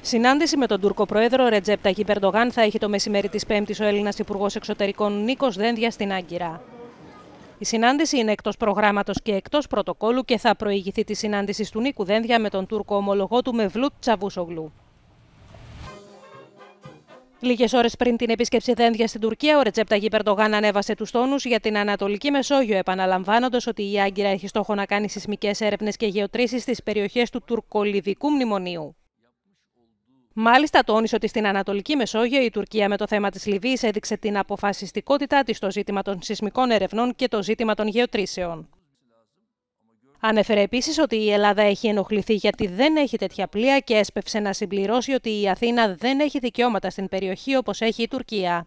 Συνάντηση με τον Τούρκο Πρόεδρο Ρετζέπτα Περντογάν θα έχει το μεσημέρι της Πέμπτης ο Έλληνας Υπουργός Εξωτερικών Νίκος Δένδια στην Άγκυρα. Η συνάντηση είναι εκτός προγράμματος και εκτός πρωτοκόλου και θα προηγηθεί της συνάντησης του Νίκου Δένδια με τον Τούρκο ομολογό του Μευλούτ Τσαβούσογλου. Λίγες ώρες πριν την επίσκεψη Δένδια στην Τουρκία, ο Ρετζέπτα Γιμπερντογάν ανέβασε τους τόνους για την Ανατολική Μεσόγειο, επαναλαμβάνοντας ότι η Άγκυρα έχει στόχο να κάνει σεισμικές έρευνες και γεωτρήσεις στις περιοχές του τουρκολιβικού μνημονίου. Μάλιστα, τόνισε ότι στην Ανατολική Μεσόγειο η Τουρκία με το θέμα της Λιβύης έδειξε την αποφασιστικότητά της στο ζήτημα των σεισμικών ερευνών και το ζήτημα των γεωτρήσεων. Ανέφερε επίσης ότι η Ελλάδα έχει ενοχληθεί γιατί δεν έχει τέτοια πλοία και έσπευσε να συμπληρώσει ότι η Αθήνα δεν έχει δικαιώματα στην περιοχή όπως έχει η Τουρκία.